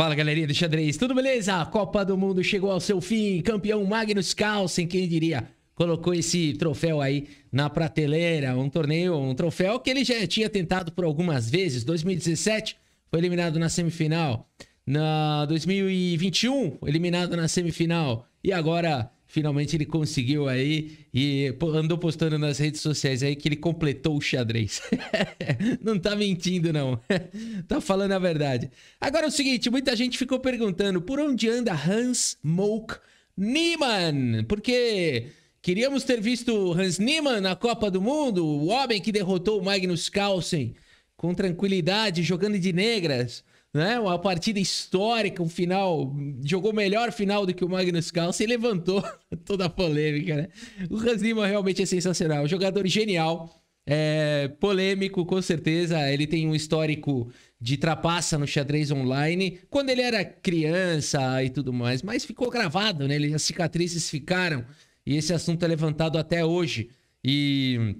Fala galerinha do xadrez, tudo beleza? A Copa do Mundo chegou ao seu fim, campeão Magnus Carlsen, quem diria, colocou esse troféu aí na prateleira, um torneio, um troféu que ele já tinha tentado por algumas vezes, 2017 foi eliminado na semifinal, na 2021 eliminado na semifinal e agora Finalmente ele conseguiu aí e andou postando nas redes sociais aí que ele completou o xadrez. não tá mentindo, não. tá falando a verdade. Agora é o seguinte: muita gente ficou perguntando por onde anda Hans Mouk Niemann? Porque queríamos ter visto Hans Niemann na Copa do Mundo, o homem que derrotou o Magnus Carlsen com tranquilidade, jogando de negras né? Uma partida histórica, um final. Jogou melhor final do que o Magnus Carlsen e levantou toda a polêmica, né? O Hans Lima realmente é sensacional. Jogador genial, é, polêmico, com certeza. Ele tem um histórico de trapaça no xadrez online, quando ele era criança e tudo mais. Mas ficou gravado, né? As cicatrizes ficaram. E esse assunto é levantado até hoje. E.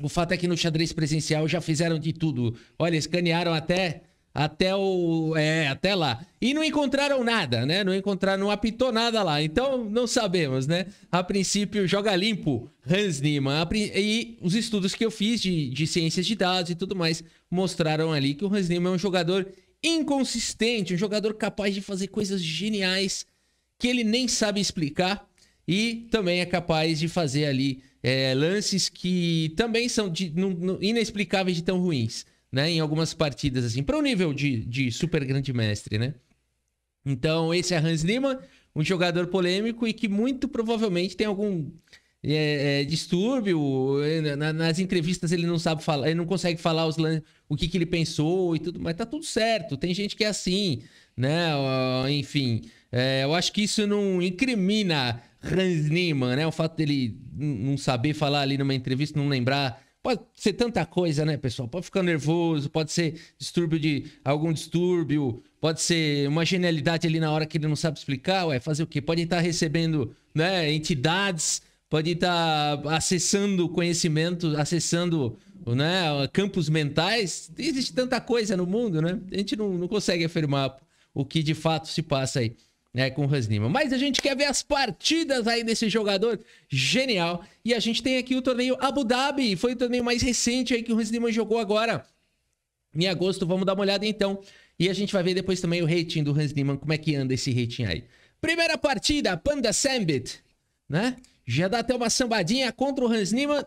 O fato é que no xadrez presencial já fizeram de tudo. Olha, escanearam até até o. É, até lá. E não encontraram nada, né? Não encontraram, não apitou nada lá. Então, não sabemos, né? A princípio, joga limpo Hans Niemann. E os estudos que eu fiz de, de ciências de dados e tudo mais mostraram ali que o Hans Niemann é um jogador inconsistente, um jogador capaz de fazer coisas geniais que ele nem sabe explicar e também é capaz de fazer ali é, lances que também são de, inexplicáveis de tão ruins né? Em algumas partidas, assim, para o um nível de, de super grande mestre, né? Então, esse é Hans Lima, um jogador polêmico e que muito provavelmente tem algum é, é, distúrbio. É, nas entrevistas ele não sabe falar, ele não consegue falar os, o que, que ele pensou e tudo, mas tá tudo certo. Tem gente que é assim, né? Enfim, é, eu acho que isso não incrimina Hans Niemann, né? O fato dele não saber falar ali numa entrevista, não lembrar Pode ser tanta coisa, né, pessoal? Pode ficar nervoso, pode ser distúrbio de algum distúrbio, pode ser uma genialidade ali na hora que ele não sabe explicar, ué, fazer o quê? Pode estar recebendo, né, entidades, pode estar acessando conhecimento, acessando, né, campos mentais. Existe tanta coisa no mundo, né? A gente não, não consegue afirmar o que de fato se passa aí né, com o Hasnima. Mas a gente quer ver as partidas aí desse jogador genial. E a gente tem aqui o torneio Abu Dhabi, foi o torneio mais recente aí que o Hasnima jogou agora. Em agosto, vamos dar uma olhada então. E a gente vai ver depois também o rating do Hans Niemann, como é que anda esse rating aí. Primeira partida, Panda Sambit, né? Já dá até uma sambadinha contra o Hans Niemann.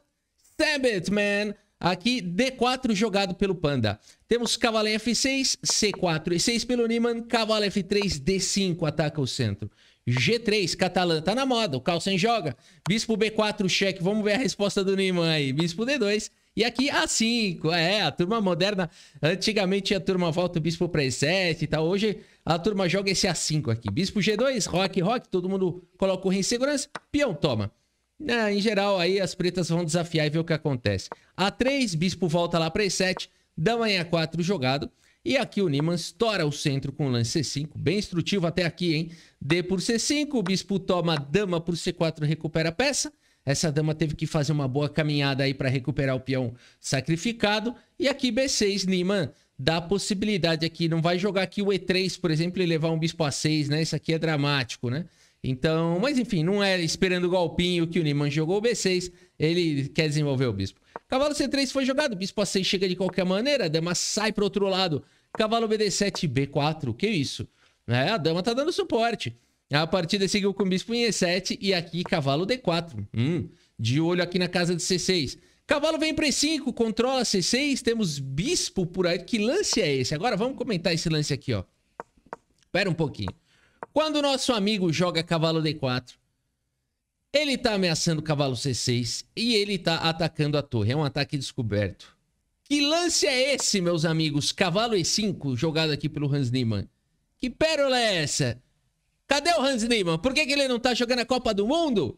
Sambit, man! Aqui, D4 jogado pelo Panda. Temos cavalo F6, C4 e 6 pelo Niman. Cavalo F3, D5 ataca o centro. G3, Catalã tá na moda, o Carlsen joga. Bispo B4, cheque. Vamos ver a resposta do Niman aí. Bispo D2. E aqui A5, é, a turma moderna. Antigamente a turma volta o bispo para E7 e tal. Hoje a turma joga esse A5 aqui. Bispo G2, rock, rock, todo mundo coloca o rei em segurança. Peão toma. É, em geral, aí as pretas vão desafiar e ver o que acontece. A3, bispo volta lá para E7, dama em A4 jogado. E aqui o Niman estoura o centro com o lance C5, bem instrutivo até aqui, hein? D por C5, o bispo toma dama por C4, recupera a peça. Essa dama teve que fazer uma boa caminhada aí para recuperar o peão sacrificado. E aqui B6, Niman dá a possibilidade aqui, não vai jogar aqui o E3, por exemplo, e levar um bispo A6, né? Isso aqui é dramático, né? Então, mas enfim, não é esperando o golpinho que o Niman jogou o B6, ele quer desenvolver o bispo. Cavalo C3 foi jogado, bispo A6 chega de qualquer maneira, a dama sai pro outro lado. Cavalo BD7, B4, que isso? É, a dama tá dando suporte. A partida seguiu com bispo em E7 e aqui cavalo D4. Hum, de olho aqui na casa de C6. Cavalo vem para E5, controla C6, temos bispo por aí. Que lance é esse? Agora vamos comentar esse lance aqui, ó. Espera um pouquinho. Quando o nosso amigo joga cavalo D4, ele tá ameaçando o cavalo C6 e ele tá atacando a torre. É um ataque descoberto. Que lance é esse, meus amigos? Cavalo E5, jogado aqui pelo Hans Niemann. Que pérola é essa? Cadê o Hans Niemann? Por que, que ele não tá jogando a Copa do Mundo?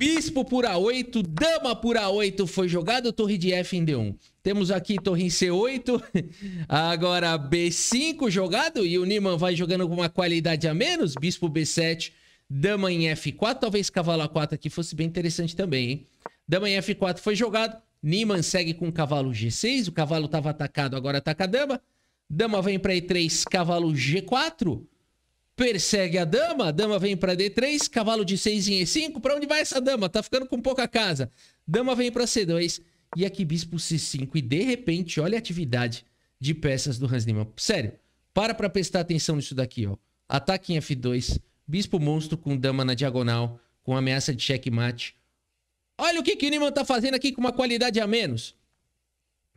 Bispo por A8, Dama por A8 foi jogado, Torre de F em D1. Temos aqui Torre em C8, agora B5 jogado e o Niman vai jogando com uma qualidade a menos. Bispo B7, Dama em F4, talvez Cavalo A4 aqui fosse bem interessante também, hein? Dama em F4 foi jogado, Niman segue com Cavalo G6, o Cavalo estava atacado, agora ataca a Dama. Dama vem para E3, Cavalo G4 persegue a dama, a dama vem para D3, cavalo de 6 em E5, para onde vai essa dama? Tá ficando com pouca casa. Dama vem para C2 e aqui bispo C5 e de repente, olha a atividade de peças do Hans Niemann. Sério, para para prestar atenção nisso daqui, ó. Ataque em F2, bispo monstro com dama na diagonal, com ameaça de checkmate. Olha o que que Niemann tá fazendo aqui com uma qualidade a menos.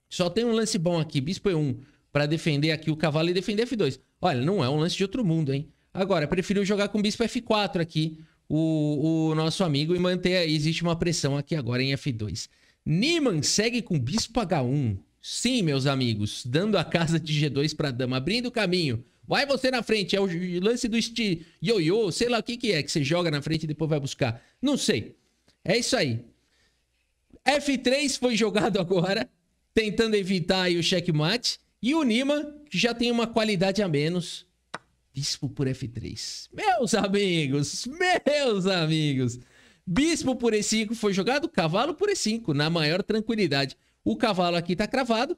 Só tem um lance bom aqui, bispo E1 para defender aqui o cavalo e defender F2. Olha, não é um lance de outro mundo, hein? Agora, preferiu jogar com bispo F4 aqui, o, o nosso amigo, e manter aí. Existe uma pressão aqui agora em F2. Niman segue com bispo H1. Sim, meus amigos, dando a casa de G2 para dama, abrindo o caminho. Vai você na frente, é o lance do yo-yo, sei lá o que, que é, que você joga na frente e depois vai buscar. Não sei. É isso aí. F3 foi jogado agora, tentando evitar o checkmate. E o Niman, que já tem uma qualidade a menos, Bispo por F3. Meus amigos, meus amigos. Bispo por E5 foi jogado, cavalo por E5, na maior tranquilidade. O cavalo aqui tá cravado.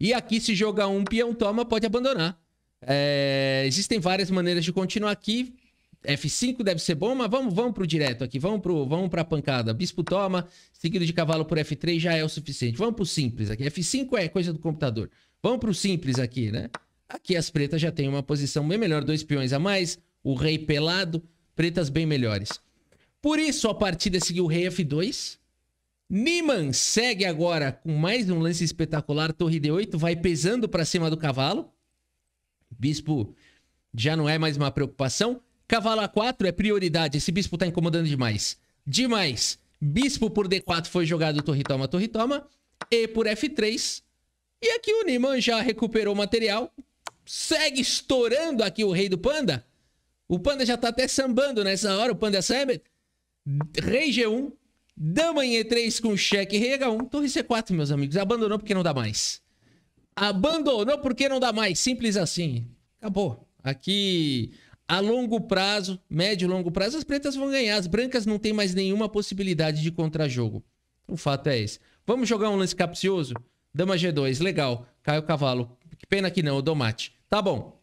E aqui, se jogar um peão toma, pode abandonar. É... existem várias maneiras de continuar aqui. F5 deve ser bom, mas vamos, vamos pro direto aqui. Vamos, pro, vamos pra pancada. Bispo toma, seguido de cavalo por F3 já é o suficiente. Vamos pro simples aqui. F5 é coisa do computador. Vamos pro simples aqui, né? Aqui as pretas já têm uma posição bem melhor, dois peões a mais, o rei pelado, pretas bem melhores. Por isso a partida seguiu o rei F2. Niman segue agora com mais um lance espetacular, torre D8, vai pesando para cima do cavalo. Bispo já não é mais uma preocupação. Cavalo A4 é prioridade, esse bispo está incomodando demais. Demais. Bispo por D4 foi jogado torre toma, torre toma. E por F3. E aqui o Niman já recuperou o material, segue estourando aqui o Rei do Panda. O Panda já tá até sambando nessa hora, o Panda Summit. Rei G1, Dama em E3 com cheque Rei H1, Torre C4, meus amigos. Abandonou porque não dá mais. Abandonou porque não dá mais. Simples assim. Acabou. Aqui, a longo prazo, médio e longo prazo, as pretas vão ganhar. As brancas não tem mais nenhuma possibilidade de contra-jogo. O fato é esse. Vamos jogar um lance capcioso? Dama G2, legal. Cai o cavalo. Que pena que não, o Domate. Tá bom.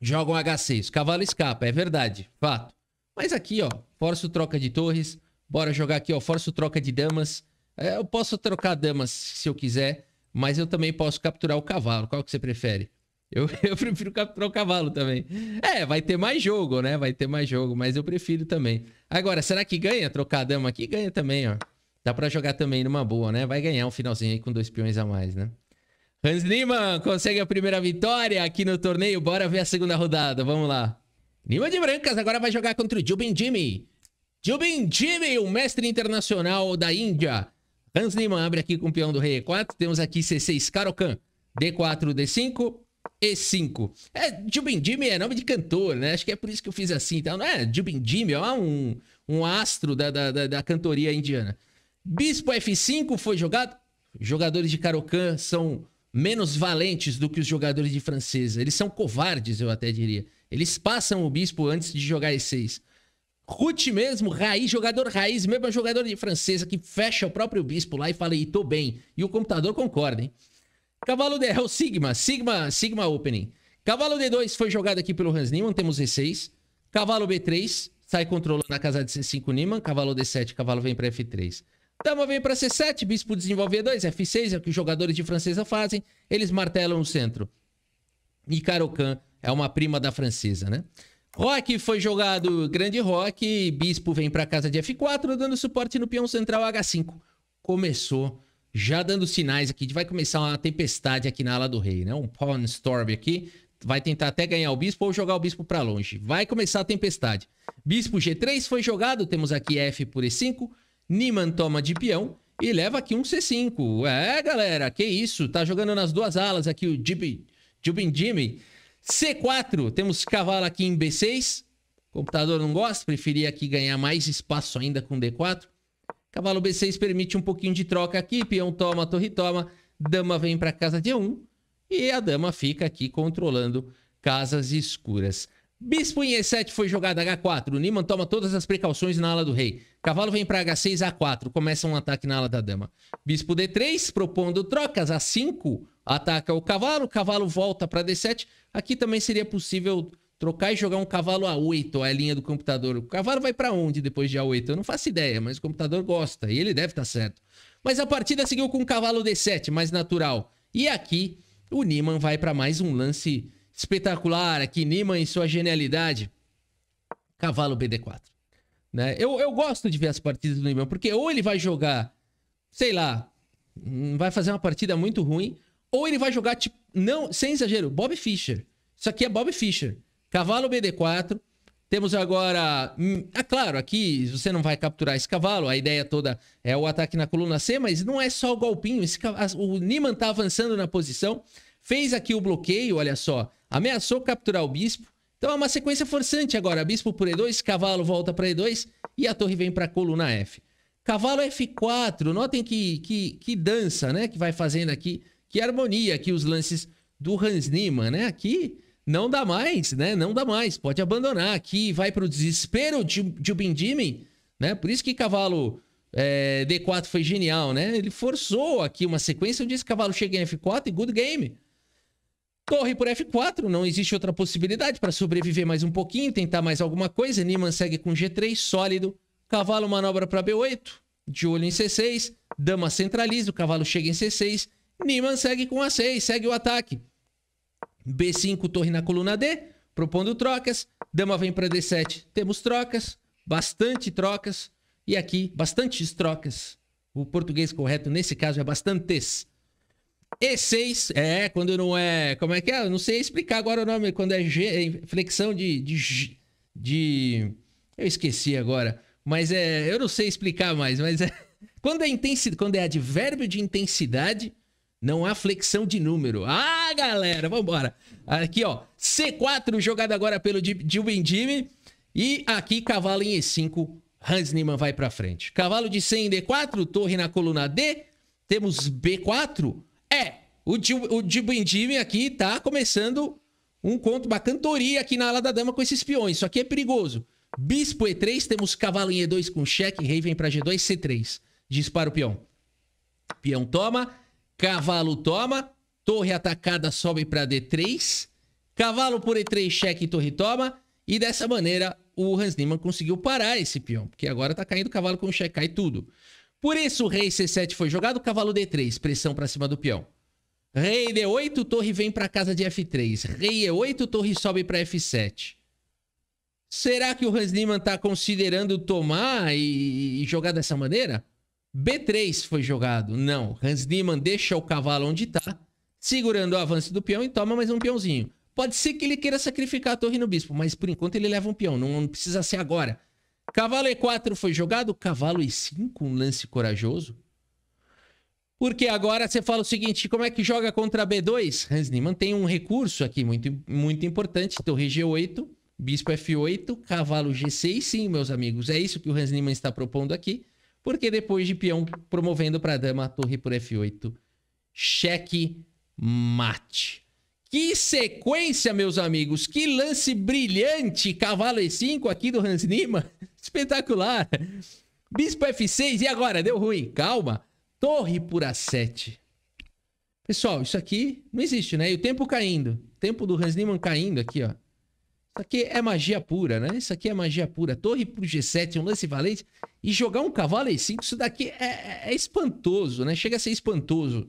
Joga um H6. Cavalo escapa, é verdade. Fato. Mas aqui, ó, força o troca de torres. Bora jogar aqui, ó, força o troca de damas. É, eu posso trocar damas se eu quiser, mas eu também posso capturar o cavalo. Qual que você prefere? Eu, eu prefiro capturar o cavalo também. É, vai ter mais jogo, né? Vai ter mais jogo, mas eu prefiro também. Agora, será que ganha trocar a dama aqui? Ganha também, ó. Dá pra jogar também numa boa, né? Vai ganhar um finalzinho aí com dois peões a mais, né? Hans Niemann consegue a primeira vitória aqui no torneio. Bora ver a segunda rodada, vamos lá. Niemann de Brancas agora vai jogar contra o Jubin Jimmy. Jubin Jimmy, o mestre internacional da Índia. Hans Niemann abre aqui com o peão do rei E4. Temos aqui C6 Karokan, D4, D5, E5. É, Jubin Jimmy é nome de cantor, né? Acho que é por isso que eu fiz assim. Então, não é Jubin Jimmy, é um, um astro da, da, da, da cantoria indiana. Bispo F5 foi jogado. Jogadores de Karokan são menos valentes do que os jogadores de francesa. Eles são covardes, eu até diria. Eles passam o bispo antes de jogar e seis. Ruth mesmo, raiz, jogador raiz, mesmo é jogador de francesa que fecha o próprio bispo lá e fala, e tô bem. E o computador concorda, hein? Cavalo D, é o Sigma, Sigma, Sigma Opening. Cavalo D2 foi jogado aqui pelo Hans Niemann, temos E6. Cavalo B3, sai controlando a casa de C5 Niemann. Cavalo D7, cavalo vem pra F3. Tamo vem para C7, bispo desenvolver 2, F6 é o que os jogadores de francesa fazem, eles martelam o centro. E Carocan é uma prima da francesa, né? Rock foi jogado grande rock, bispo vem para casa de F4, dando suporte no peão central H5. Começou já dando sinais aqui de vai começar uma tempestade aqui na ala do rei, né? Um pawn storm aqui, vai tentar até ganhar o bispo ou jogar o bispo para longe. Vai começar a tempestade. Bispo G3 foi jogado, temos aqui F por E5. Niman toma de peão e leva aqui um C5. É, galera, que isso. Tá jogando nas duas alas aqui o Jibin Jimmy. C4, temos cavalo aqui em B6. O computador não gosta, preferia aqui ganhar mais espaço ainda com D4. Cavalo B6 permite um pouquinho de troca aqui. Peão toma, torre toma. Dama vem para casa de 1. E a dama fica aqui controlando casas escuras. Bispo em E7 foi jogado H4. O Niman toma todas as precauções na ala do rei. Cavalo vem para H6, A4. Começa um ataque na ala da dama. Bispo D3, propondo trocas. A5, ataca o cavalo. cavalo volta para D7. Aqui também seria possível trocar e jogar um cavalo A8, é a linha do computador. O cavalo vai para onde depois de A8? Eu não faço ideia, mas o computador gosta. E ele deve estar tá certo. Mas a partida seguiu com o cavalo D7, mais natural. E aqui, o Niman vai para mais um lance espetacular. Aqui, Niman e sua genialidade. Cavalo BD4. Né? Eu, eu gosto de ver as partidas do Neymar, porque ou ele vai jogar, sei lá, hum, vai fazer uma partida muito ruim, ou ele vai jogar, tipo, não, sem exagero, Bob Fischer. Isso aqui é Bob Fischer. Cavalo BD4. Temos agora. Ah, claro, aqui você não vai capturar esse cavalo. A ideia toda é o ataque na coluna C, mas não é só o golpinho. Esse, o Niman tá avançando na posição. Fez aqui o bloqueio, olha só. Ameaçou capturar o bispo. Então é uma sequência forçante agora. Bispo por E2, cavalo volta para E2 e a torre vem para a coluna F. Cavalo F4, notem que, que, que dança, né? Que vai fazendo aqui, que harmonia aqui os lances do Hans Niemann, né? Aqui não dá mais, né? Não dá mais, pode abandonar. Aqui vai para o desespero de, de Benjamin, né? Por isso que cavalo é, D4 foi genial, né? Ele forçou aqui uma sequência onde esse cavalo chega em F4 e good game. Torre por F4, não existe outra possibilidade para sobreviver mais um pouquinho, tentar mais alguma coisa. Niemann segue com G3, sólido. Cavalo manobra para B8, de olho em C6. Dama centraliza, o cavalo chega em C6. Niemann segue com A6, segue o ataque. B5, torre na coluna D, propondo trocas. Dama vem para D7, temos trocas, bastante trocas. E aqui, bastantes trocas. O português correto nesse caso é bastantes. E6, é, quando não é. Como é que é? Eu não sei explicar agora o nome, quando é, G, é flexão de, de, de. Eu esqueci agora. Mas é. Eu não sei explicar mais, mas é. Quando é, intensidade, quando é advérbio de intensidade, não há flexão de número. Ah, galera, vambora. Aqui, ó. C4 jogado agora pelo Dilbendime. E aqui, cavalo em E5. Hans Niemann vai para frente. Cavalo de C em D4, torre na coluna D. Temos B4, é, o Dibindime aqui tá começando um conto, uma cantoria aqui na ala da dama com esses peões. Isso aqui é perigoso. Bispo E3, temos cavalo em E2 com cheque, rei vem pra G2, C3. Dispara o peão. Peão toma, cavalo toma, torre atacada sobe pra D3, cavalo por E3, cheque e torre toma. E dessa maneira o Hans Niemann conseguiu parar esse peão, porque agora tá caindo cavalo com cheque, cai tudo. Por isso, o rei C7 foi jogado, cavalo D3, pressão para cima do peão. Rei D8, torre vem para casa de F3. Rei E8, torre sobe para F7. Será que o Hans Niemann tá considerando tomar e, jogar dessa maneira? B3 foi jogado. Não, Hans Niemann deixa o cavalo onde tá, segurando o avanço do peão e toma mais um peãozinho. Pode ser que ele queira sacrificar a torre no bispo, mas por enquanto ele leva um peão, não precisa ser agora. Cavalo E4 foi jogado, cavalo E5, um lance corajoso. Porque agora você fala o seguinte, como é que joga contra B2? Hans Niemann tem um recurso aqui muito, muito importante, torre G8, bispo F8, cavalo G6, sim, meus amigos, é isso que o Hans Niemann está propondo aqui, porque depois de peão promovendo para dama, torre por F8, cheque mate. Que sequência, meus amigos, que lance brilhante, cavalo E5 aqui do Hans Niemann. Espetacular. Bispo F6, e agora? Deu ruim. Calma. Torre por A7. Pessoal, isso aqui não existe, né? E o tempo caindo. O tempo do Hans Niemann caindo aqui, ó. Isso aqui é magia pura, né? Isso aqui é magia pura. Torre por G7, um lance valente. E jogar um cavalo E5, isso daqui é, é, é espantoso, né? Chega a ser espantoso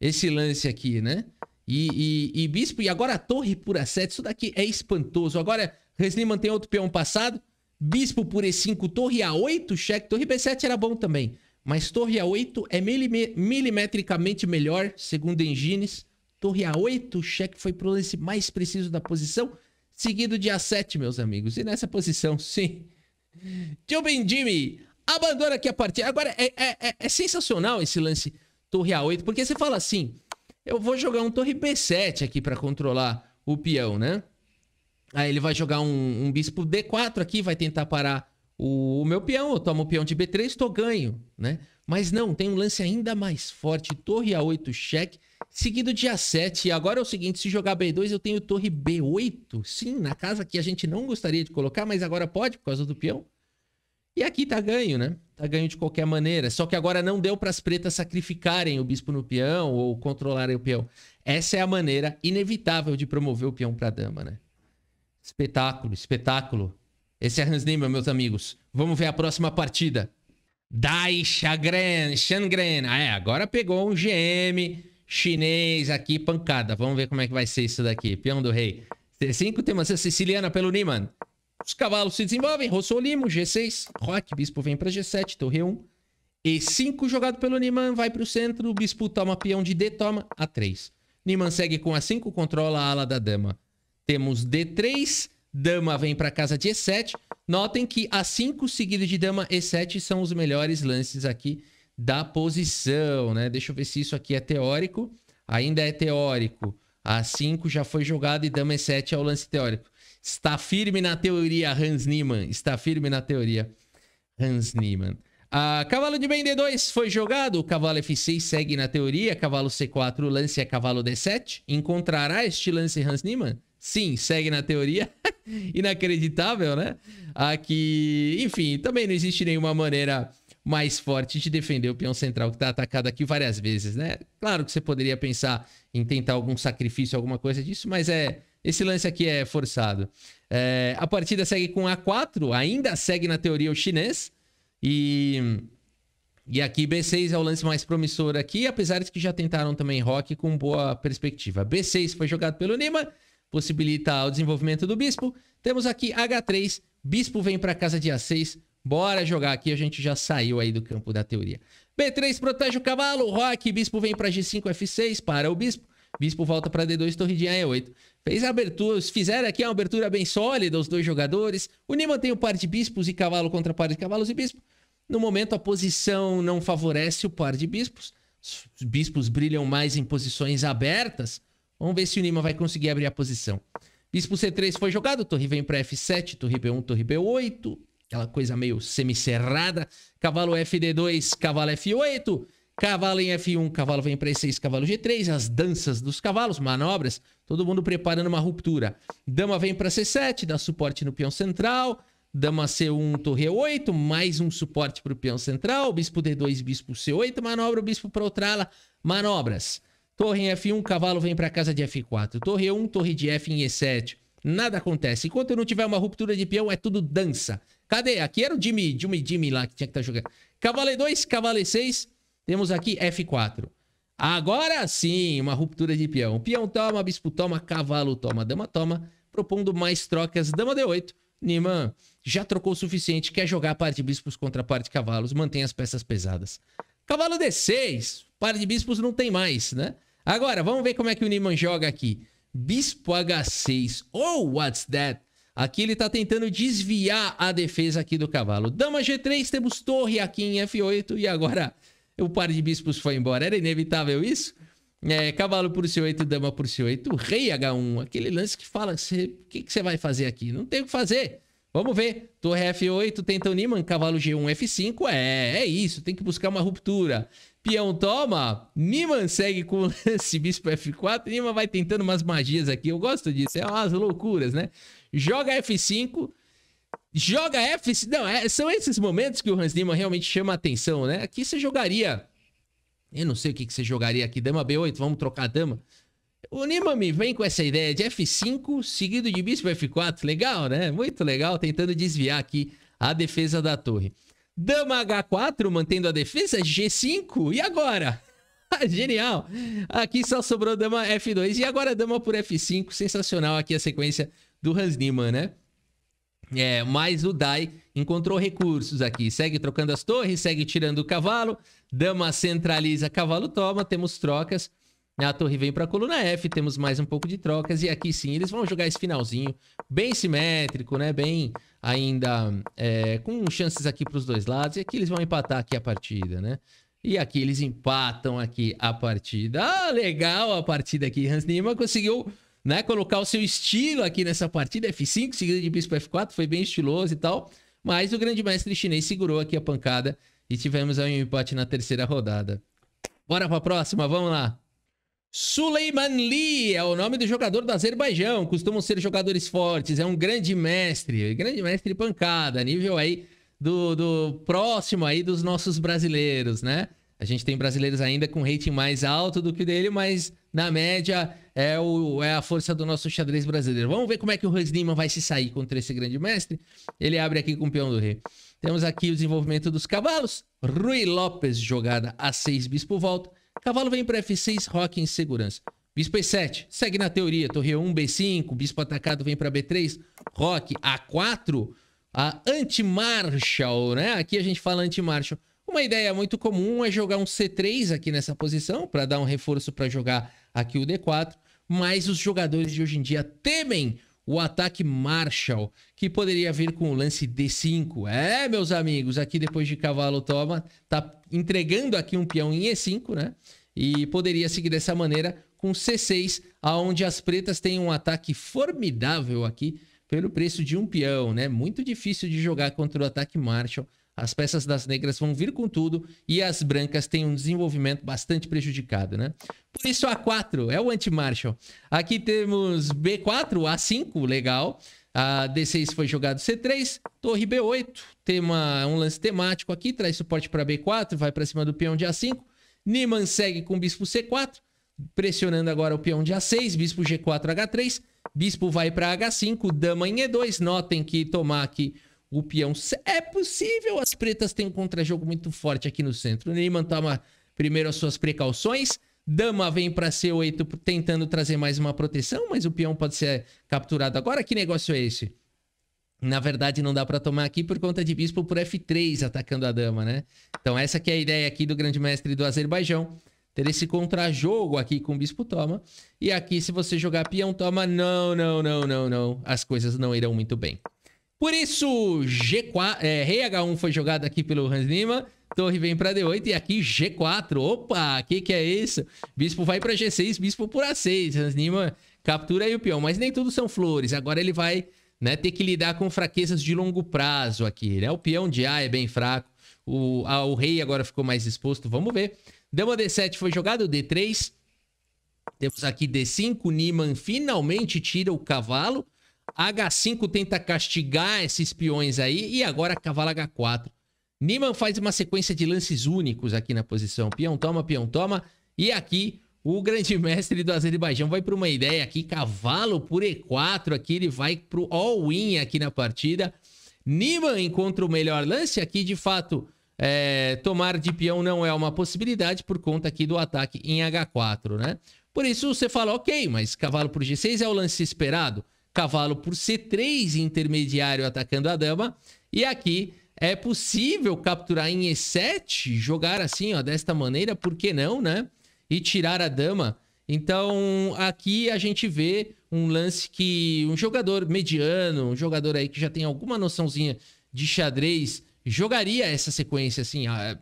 esse lance aqui, né? E, e, e bispo, e agora a torre por A7, isso daqui é espantoso. Agora, Hans Niemann tem outro peão passado. Bispo por E5, torre A8, cheque. Torre B7 era bom também. Mas torre A8 é milime, milimetricamente melhor, segundo Engines. Torre A8, cheque foi pro lance mais preciso da posição. Seguido de A7, meus amigos. E nessa posição, sim. Tio Jimmy abandona aqui a partida. Agora, é, é, é, é sensacional esse lance torre A8, porque você fala assim, eu vou jogar um torre B7 aqui para controlar o peão, né? Aí ele vai jogar um, um bispo D4 aqui, vai tentar parar o, o meu peão. Eu tomo o peão de B3, estou ganho, né? Mas não, tem um lance ainda mais forte. Torre A8, cheque, seguido de A7. E agora é o seguinte, se jogar B2, eu tenho torre B8. Sim, na casa que a gente não gostaria de colocar, mas agora pode por causa do peão. E aqui tá ganho, né? Tá ganho de qualquer maneira. Só que agora não deu para as pretas sacrificarem o bispo no peão ou controlarem o peão. Essa é a maneira inevitável de promover o peão para dama, né? Espetáculo, espetáculo. Esse é Hans Niemann, meus amigos. Vamos ver a próxima partida. Dai Shangren, Shangren. Ah, é, agora pegou um GM chinês aqui, pancada. Vamos ver como é que vai ser isso daqui. Peão do rei. C5 tem maçã siciliana pelo Niemann. Os cavalos se desenvolvem. Rossolimo, Limo, G6. Roque, bispo vem para G7, torre 1. E5 jogado pelo Niemann, vai para o centro. O bispo toma peão de D, toma A3. Niemann segue com A5, controla a ala da dama. Temos D3, dama vem para casa de E7. Notem que a5 seguido de dama E7 são os melhores lances aqui da posição, né? Deixa eu ver se isso aqui é teórico. Ainda é teórico. A5 já foi jogado e dama E7 é o lance teórico. Está firme na teoria, Hans Niemann. Está firme na teoria, Hans Niemann. Ah, cavalo de bem D2 foi jogado, o cavalo F6 segue na teoria, cavalo C4, o lance é cavalo D7. Encontrará este lance Hans Niemann? sim, segue na teoria. Inacreditável, né? Aqui, enfim, também não existe nenhuma maneira mais forte de defender o peão central que está atacado aqui várias vezes, né? Claro que você poderia pensar em tentar algum sacrifício, alguma coisa disso, mas é esse lance aqui é forçado. É, a partida segue com A4, ainda segue na teoria o chinês e e aqui B6 é o lance mais promissor aqui, apesar de que já tentaram também Rock com boa perspectiva. B6 foi jogado pelo Nima possibilita o desenvolvimento do bispo. Temos aqui H3, bispo vem para casa dia 6. Bora jogar aqui, a gente já saiu aí do campo da teoria. B3 protege o cavalo, rock, bispo vem para G5, F6, para o bispo. Bispo volta para D2, torre de E8. Fez abertura, fizeram aqui uma abertura bem sólida, os dois jogadores. O Nima tem o par de bispos e cavalo contra par de cavalos e bispo. No momento, a posição não favorece o par de bispos. Os bispos brilham mais em posições abertas, Vamos ver se o Nima vai conseguir abrir a posição. Bispo C3 foi jogado, torre vem para F7, torre B1, torre B8. Aquela coisa meio semicerrada. Cavalo FD2, cavalo F8. Cavalo em F1, cavalo vem para E6, cavalo G3. As danças dos cavalos, manobras. Todo mundo preparando uma ruptura. Dama vem para C7, dá suporte no peão central. Dama C1, torre E8, mais um suporte para o peão central. Bispo D2, bispo C8, manobra o bispo para outra ala. Manobras. Torre em F1, cavalo vem para casa de F4. Torre E1, torre de F em E7. Nada acontece. Enquanto não tiver uma ruptura de peão, é tudo dança. Cadê? Aqui era o Jimmy, Jimmy, Jimmy lá que tinha que estar tá jogando. Cavalo E2, cavalo E6. Temos aqui F4. Agora sim, uma ruptura de peão. Peão toma, bispo toma, cavalo toma, dama toma. Propondo mais trocas. Dama D8. Niman já trocou o suficiente. Quer jogar a parte de bispos contra a parte de cavalos. Mantém as peças pesadas. Cavalo D6. Par de bispos não tem mais, né? Agora, vamos ver como é que o Niman joga aqui. Bispo H6. Oh, what's that? Aqui ele tá tentando desviar a defesa aqui do cavalo. Dama G3, temos torre aqui em F8 e agora o par de bispos foi embora. Era inevitável isso? É, cavalo por C8, dama por C8, rei H1. Aquele lance que fala, o que, que você vai fazer aqui? Não tem o que fazer. Vamos ver. Torre F8, tenta o Niman. cavalo G1, F5. É, é isso, tem que buscar uma ruptura. Peão toma, Niman segue com lance bispo F4. Niman vai tentando umas magias aqui. Eu gosto disso, é umas loucuras, né? Joga F5, joga F5. Não, é, são esses momentos que o Hans Niman realmente chama a atenção, né? Aqui você jogaria. Eu não sei o que, que você jogaria aqui. Dama B8, vamos trocar a dama. O me vem com essa ideia de F5 seguido de bispo F4. Legal, né? Muito legal, tentando desviar aqui a defesa da torre. Dama H4 mantendo a defesa, G5, e agora? Ah, genial! Aqui só sobrou dama F2 e agora dama por F5. Sensacional aqui a sequência do Hans Niemann, né? É, mas o Dai encontrou recursos aqui. Segue trocando as torres, segue tirando o cavalo. Dama centraliza, cavalo toma. Temos trocas. Né, a torre vem para a coluna F, temos mais um pouco de trocas. E aqui sim, eles vão jogar esse finalzinho bem simétrico, né? Bem ainda é, com chances aqui para os dois lados. E aqui eles vão empatar aqui a partida, né? E aqui eles empatam aqui a partida. Ah, legal a partida aqui. Hans Niemann conseguiu né, colocar o seu estilo aqui nessa partida. F5 seguido de bispo F4, foi bem estiloso e tal. Mas o grande mestre chinês segurou aqui a pancada e tivemos aí um empate na terceira rodada. Bora para a próxima, vamos lá. Suleiman Lee é o nome do jogador do Azerbaijão. Costumam ser jogadores fortes, é um grande mestre, grande mestre pancada, nível aí do, do próximo aí dos nossos brasileiros, né? A gente tem brasileiros ainda com rating mais alto do que o dele, mas na média é, o, é a força do nosso xadrez brasileiro. Vamos ver como é que o Hans vai se sair contra esse grande mestre. Ele abre aqui com o peão do rei. Temos aqui o desenvolvimento dos cavalos. Rui Lopes, jogada a 6 bispo volta. Cavalo vem para F6, Rock em segurança. Bispo E7, segue na teoria. Torre 1, B5, bispo atacado vem para B3, Rock A4, a 4 a anti marshal né? Aqui a gente fala anti marshal Uma ideia muito comum é jogar um C3 aqui nessa posição para dar um reforço para jogar aqui o D4, mas os jogadores de hoje em dia temem o ataque Marshall, que poderia vir com o lance D5. É, meus amigos, aqui depois de cavalo toma, tá entregando aqui um peão em E5, né? E poderia seguir dessa maneira com C6, aonde as pretas têm um ataque formidável aqui pelo preço de um peão, né? Muito difícil de jogar contra o ataque Marshall, as peças das negras vão vir com tudo e as brancas têm um desenvolvimento bastante prejudicado, né? Por isso A4 é o anti-Marshall. Aqui temos B4, A5, legal. A D6 foi jogado C3, torre B8, tem uma, um lance temático aqui, traz suporte para B4, vai para cima do peão de A5. Niman segue com bispo C4, pressionando agora o peão de A6, bispo G4, H3. Bispo vai para H5, dama em E2. Notem que tomar aqui o peão. É possível, as pretas têm um contra-jogo muito forte aqui no centro. O Neyman toma primeiro as suas precauções. Dama vem para C8 tentando trazer mais uma proteção, mas o peão pode ser capturado agora. Que negócio é esse? Na verdade, não dá para tomar aqui por conta de bispo por F3 atacando a dama, né? Então essa que é a ideia aqui do grande mestre do Azerbaijão. Ter esse contra-jogo aqui com o bispo toma. E aqui, se você jogar peão toma, não, não, não, não, não. As coisas não irão muito bem. Por isso, G4, é, Rei H1 foi jogado aqui pelo Hans Lima. Torre vem para D8 e aqui G4. Opa, o que, que é isso? Bispo vai para G6, Bispo por A6. Hans Lima captura aí o peão, mas nem tudo são flores. Agora ele vai né, ter que lidar com fraquezas de longo prazo aqui. Né? O peão de A é bem fraco. O, a, o rei agora ficou mais exposto. Vamos ver. Dama D7 foi jogado, D3. Temos aqui D5. Niman finalmente tira o cavalo. H5 tenta castigar esses peões aí e agora cavalo H4. Niman faz uma sequência de lances únicos aqui na posição. Peão toma, peão toma. E aqui o grande mestre do Azerbaijão vai para uma ideia aqui. Cavalo por E4 aqui. Ele vai para o all-in aqui na partida. Niman encontra o melhor lance aqui. De fato, é, tomar de peão não é uma possibilidade por conta aqui do ataque em H4, né? Por isso você fala, ok, mas cavalo por G6 é o lance esperado cavalo por C3, intermediário atacando a dama. E aqui é possível capturar em E7, jogar assim, ó, desta maneira, por que não, né? E tirar a dama. Então, aqui a gente vê um lance que um jogador mediano, um jogador aí que já tem alguma noçãozinha de xadrez, jogaria essa sequência assim, é,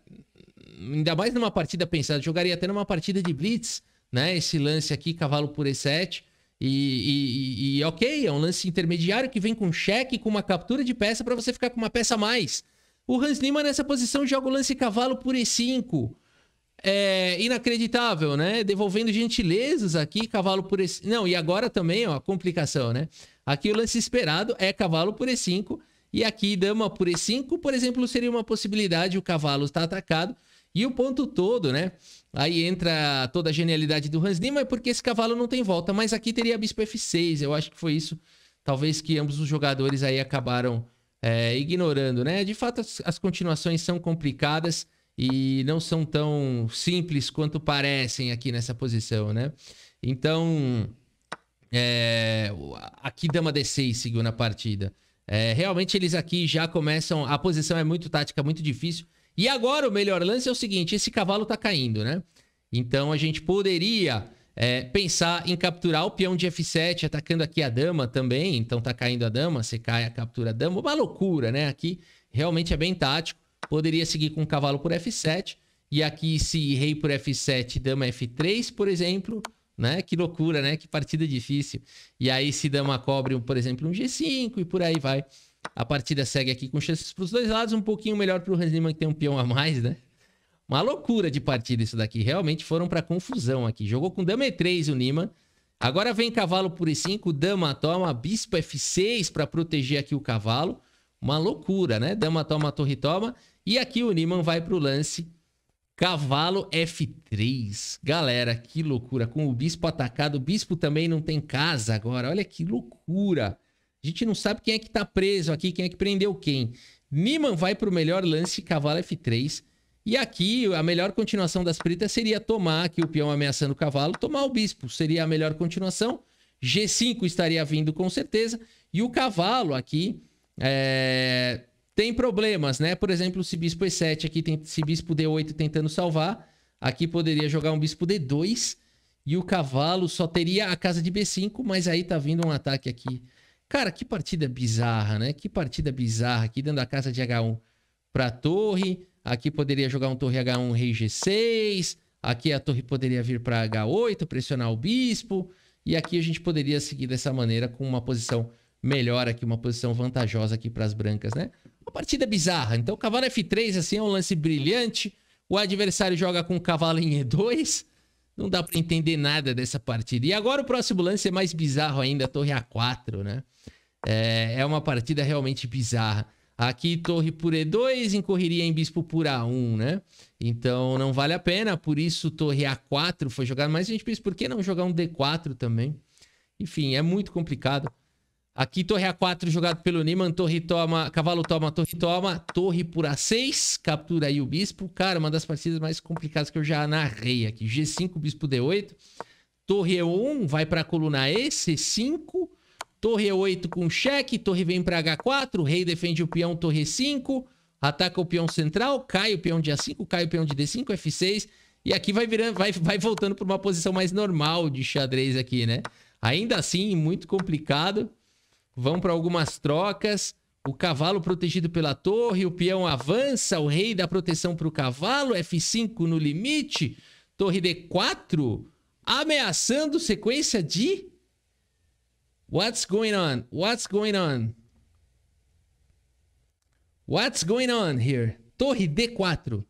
ainda mais numa partida pensada, jogaria até numa partida de blitz, né? Esse lance aqui, cavalo por E7, e, e, e, ok, é um lance intermediário que vem com cheque, com uma captura de peça para você ficar com uma peça a mais. O Hans Lima nessa posição joga o lance cavalo por E5. É inacreditável, né? Devolvendo gentilezas aqui, cavalo por E5. Não, e agora também, ó, complicação, né? Aqui o lance esperado é cavalo por E5. E aqui, dama por E5, por exemplo, seria uma possibilidade. O cavalo está atacado. E o ponto todo, né? Aí entra toda a genialidade do Hans é porque esse cavalo não tem volta. Mas aqui teria bispo F6, eu acho que foi isso. Talvez que ambos os jogadores aí acabaram é, ignorando, né? De fato, as, as, continuações são complicadas e não são tão simples quanto parecem aqui nessa posição, né? Então, é, aqui dama D6 seguiu na partida. É, realmente eles aqui já começam. A posição é muito tática, muito difícil. E agora o melhor lance é o seguinte: esse cavalo está caindo, né? Então a gente poderia é, pensar em capturar o peão de F7, atacando aqui a dama também. Então está caindo a dama, você cai a captura a dama. Uma loucura, né? Aqui realmente é bem tático. Poderia seguir com o cavalo por F7. E aqui se rei por F7, dama F3, por exemplo, né? Que loucura, né? Que partida difícil. E aí se dama cobre, por exemplo, um G5 e por aí vai. A partida segue aqui com chances para os dois lados, um pouquinho melhor para o Hanselman que tem um peão a mais, né? Uma loucura de partida isso daqui. Realmente foram para confusão aqui. Jogou com dama e3 o Nima. Agora vem cavalo por e5, dama toma, bispo f6 para proteger aqui o cavalo. Uma loucura, né? Dama toma, torre toma. E aqui o Niman vai para o lance. Cavalo F3. Galera, que loucura. Com o bispo atacado, o bispo também não tem casa agora. Olha que loucura. A gente não sabe quem é que tá preso aqui, quem é que prendeu quem. Niman vai pro melhor lance, cavalo F3. E aqui, a melhor continuação das pretas seria tomar aqui o peão ameaçando o cavalo, tomar o bispo. Seria a melhor continuação. G5 estaria vindo com certeza. E o cavalo aqui é... tem problemas, né? Por exemplo, se bispo E7 aqui, tem... se bispo D8 tentando salvar. Aqui poderia jogar um bispo D2. E o cavalo só teria a casa de B5, mas aí tá vindo um ataque aqui Cara, que partida bizarra, né? Que partida bizarra aqui dentro da casa de H1 para torre. Aqui poderia jogar um torre H1, rei G6. Aqui a torre poderia vir para H8, pressionar o bispo. E aqui a gente poderia seguir dessa maneira com uma posição melhor aqui, uma posição vantajosa aqui para as brancas, né? Uma partida bizarra. Então, cavalo F3 assim é um lance brilhante. O adversário joga com cavalo em E2. Não dá para entender nada dessa partida. E agora o próximo lance é mais bizarro ainda, Torre A4, né? É, é uma partida realmente bizarra. Aqui Torre por E2 incorreria em Bispo por A1, né? Então não vale a pena, por isso Torre A4 foi jogado. Mas a gente pensa, por que não jogar um D4 também? Enfim, é muito complicado. Aqui torre A4 jogado pelo Niman, torre toma, cavalo toma, torre toma, torre por A6, captura aí o bispo. Cara, uma das partidas mais complicadas que eu já narrei aqui. G5, bispo D8, torre E1, vai para a coluna E, C5, torre E8 com cheque, torre vem para H4, rei defende o peão, torre E5, ataca o peão central, cai o peão de A5, cai o peão de D5, F6, e aqui vai, virando, vai, vai voltando para uma posição mais normal de xadrez aqui, né? Ainda assim, muito complicado vão para algumas trocas. O cavalo protegido pela torre, o peão avança, o rei dá proteção para o cavalo, F5 no limite, torre D4, ameaçando sequência de. What's going on? What's going on? What's going on here? Torre D4.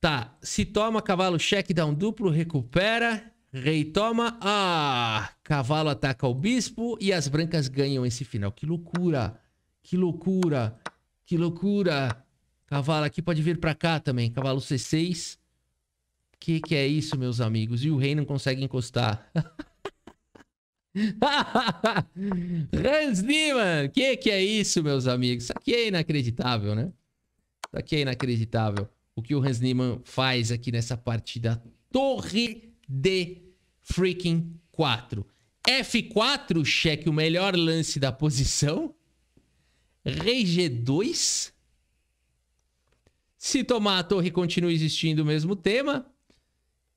Tá, se toma cavalo, check dá um duplo, recupera. Rei toma. Ah! Cavalo ataca o bispo e as brancas ganham esse final. Que loucura! Que loucura! Que loucura! Cavalo aqui pode vir para cá também. Cavalo C6. Que que é isso, meus amigos? E o rei não consegue encostar. Hans Niemann! Que que é isso, meus amigos? Isso aqui é inacreditável, né? Isso aqui é inacreditável. O que o Hans Niemann faz aqui nessa partida. Torre de freaking 4. F4, cheque o melhor lance da posição. Rei G2. Se tomar a torre, continua existindo o mesmo tema.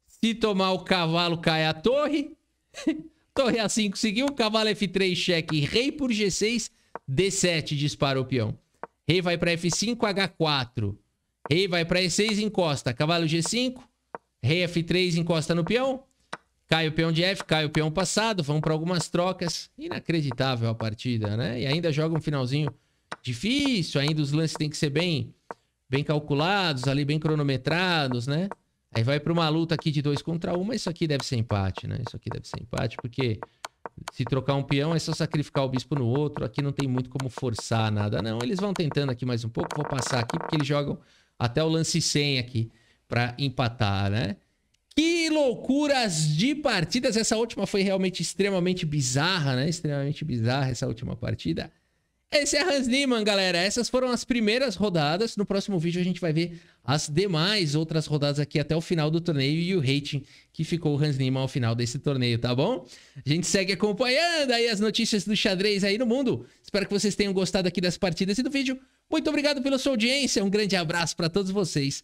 Se tomar o cavalo, cai a torre. torre A5 seguiu. Cavalo F3, cheque. Rei por G6. D7, dispara o peão. Rei vai para F5, H4. Rei vai para E6, encosta. Cavalo G5. Rei F3 encosta no peão. Cai o peão de F, cai o peão passado. Vão para algumas trocas. Inacreditável a partida, né? E ainda joga um finalzinho difícil. Ainda os lances têm que ser bem, bem calculados, ali bem cronometrados, né? Aí vai para uma luta aqui de dois contra um, mas isso aqui deve ser empate, né? Isso aqui deve ser empate, porque se trocar um peão é só sacrificar o bispo no outro. Aqui não tem muito como forçar nada, não. Eles vão tentando aqui mais um pouco. Vou passar aqui porque eles jogam até o lance 100 aqui para empatar, né? Que loucuras de partidas! Essa última foi realmente extremamente bizarra, né? Extremamente bizarra essa última partida. Esse é Hans Niemann, galera. Essas foram as primeiras rodadas. No próximo vídeo a gente vai ver as demais outras rodadas aqui até o final do torneio e o rating que ficou o Hans Niemann ao final desse torneio, tá bom? A gente segue acompanhando aí as notícias do xadrez aí no mundo. Espero que vocês tenham gostado aqui das partidas e do vídeo. Muito obrigado pela sua audiência. Um grande abraço para todos vocês